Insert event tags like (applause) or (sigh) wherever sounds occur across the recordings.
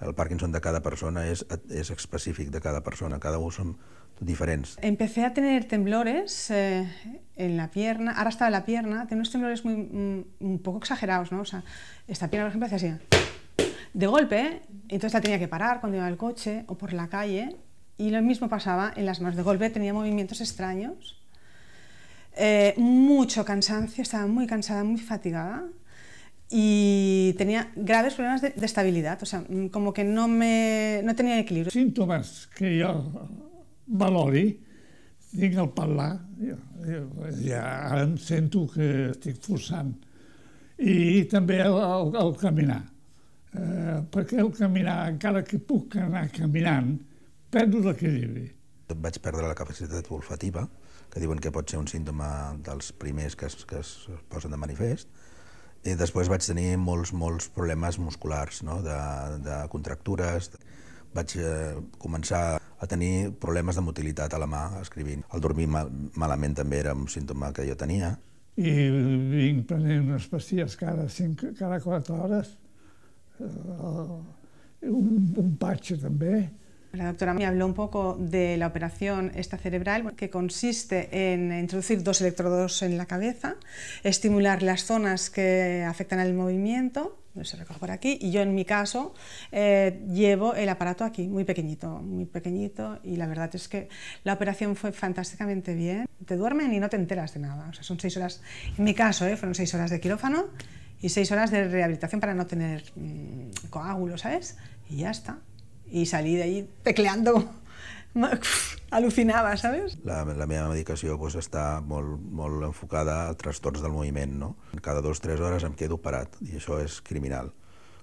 el Parkinson de cada persona es, es específico de cada persona, cada uno son diferentes. Empecé a tener temblores eh, en la pierna, ahora estaba la pierna, tengo temblores muy, mm, un poco exagerados, ¿no? O sea, esta pierna, por ejemplo, hacía así, de golpe, entonces la tenía que parar cuando iba al coche o por la calle, y lo mismo pasaba en las manos, de golpe tenía movimientos extraños, eh, mucho cansancio, estaba muy cansada, muy fatigada, y tenía graves problemas de, de, estabilidad, o sea, como que no, me, no tenia equilibrio. Símptomes que jo valori, tinc el parlar, jo, ja em sento que estic forçant, i també el, el, el caminar, eh, perquè el caminar, encara que puc anar caminant, perdo l'equilibri. Vaig perdre la capacitat olfativa, que diuen que pot ser un símptoma dels primers que es, que es posen de manifest, i després vaig tenir molts, molts problemes musculars, no? de, de contractures. Vaig eh, començar a tenir problemes de motilitat a la mà escrivint. El dormir mal, malament també era un símptoma que jo tenia. I vinc prenent unes pastilles cada, cinc, cada quatre hores, uh, un, un patxe també, La doctora me habló un poco de la operación esta cerebral, que consiste en introducir dos electrodos en la cabeza, estimular las zonas que afectan al movimiento, se recoge por aquí, y yo en mi caso eh, llevo el aparato aquí, muy pequeñito, muy pequeñito, y la verdad es que la operación fue fantásticamente bien. Te duermen y no te enteras de nada, o sea, son seis horas, en mi caso, eh, fueron seis horas de quirófano y seis horas de rehabilitación para no tener mm, coágulos, ¿sabes? Y ya está. y salí de ahí tecleando. al·lucinava, (laughs) sabes? La, la meva medicació pues, doncs, està molt, molt enfocada a trastorns del moviment, no? Cada dos o tres hores em quedo parat i això és criminal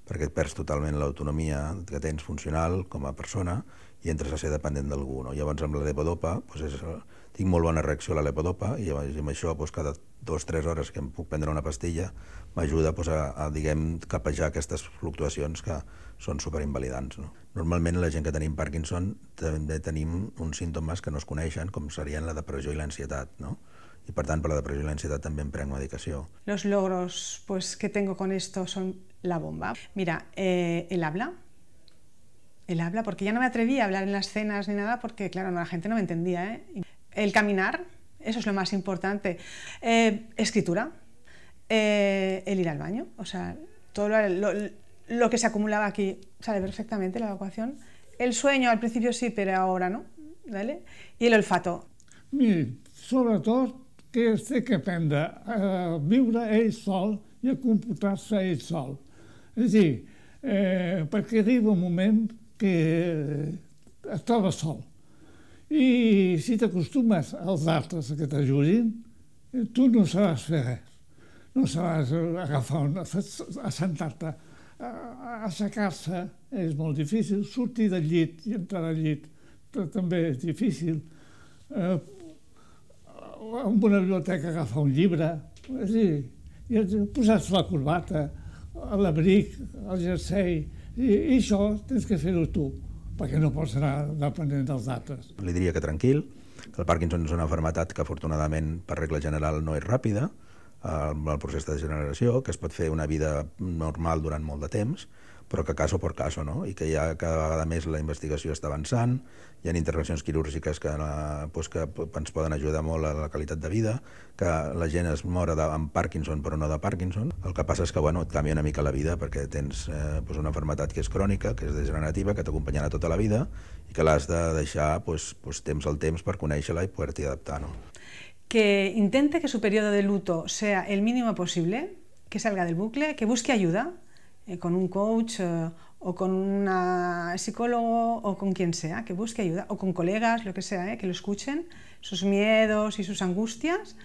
perquè et perds totalment l'autonomia que tens funcional com a persona i entres a ser dependent d'algú. No? Llavors, amb la lepodopa, doncs és, eh, tinc molt bona reacció a la lepodopa i eh, amb això doncs, cada dues o tres hores que em puc prendre una pastilla m'ajuda doncs, a, a, diguem, capejar aquestes fluctuacions que són superinvalidants. No? Normalment la gent que tenim Parkinson també tenim uns símptomes que no es coneixen, com serien la depressió i l'ansietat. No? i per tant per la depressió i l'ansietat també em prenc medicació. Los logros pues que tengo con esto son la bomba. Mira, el eh, habla, el habla, porque ya no me atrevía a hablar en las cenas ni nada, porque claro, la gente no me entendía. ¿eh? El caminar, eso es lo más importante. Eh, escritura, el ir al baño, o sea, todo lo, que se acumulaba aquí sale perfectamente la evacuación. El sueño al principio sí, pero ahora no, ¿vale? Y el olfato. sobre todo, que se que aprenda a vivir sol y a comportarse sol. És a dir, eh, perquè arriba un moment que et trobes sol. I si t'acostumes als altres que t'ajudin, tu no sabràs fer res. No sabràs agafar un... assentar-te, aixecar-se, és molt difícil. Sortir del llit i entrar al llit també és difícil. Eh, amb una biblioteca agafar un llibre, és a dir, posar-se la corbata, l'abric, el jersei, i, i això tens que fer-ho tu, perquè no pots anar dependent dels altres. Li diria que tranquil, que el Parkinson és una malaltia que afortunadament per regla general no és ràpida, amb el procés de generació, que es pot fer una vida normal durant molt de temps, però que caso per caso, no? I que ja cada vegada més la investigació està avançant, hi ha intervencions quirúrgiques que, eh, pues que ens poden ajudar molt a la qualitat de vida, que la gent es mora de, amb Parkinson però no de Parkinson. El que passa és que bueno, et canvia una mica la vida perquè tens eh, pues una enfermedad que és crònica, que és degenerativa, que t'acompanyarà tota la vida i que l'has de deixar pues, pues temps al temps per conèixer-la i poder-t'hi adaptar. No? que intente que su periodo de luto sea el mínimo posible, que salga del bucle, que busque ayuda eh, con un coach eh, o con un psicólogo o con quien sea, que busque ayuda, o con colegas, lo que sea, eh, que lo escuchen, sus miedos y sus angustias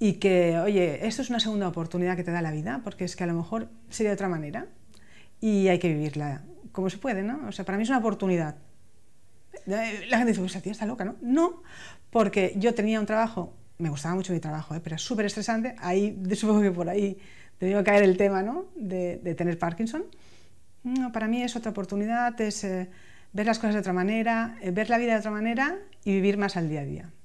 y que, oye, esto es una segunda oportunidad que te da la vida, porque es que a lo mejor sería de otra manera y hay que vivirla como se puede, ¿no? O sea, para mí es una oportunidad. La gente dice, pues tía está loca, ¿no? No, porque yo tenía un trabajo me gustaba mucho mi trabajo, ¿eh? pero es súper estresante. Ahí (laughs) supongo que por ahí que caer el tema ¿no? de, tener Parkinson. No, para mí es otra oportunidad, es eh, ver las cosas de otra manera, eh, ver la vida de otra manera y vivir más al día a día.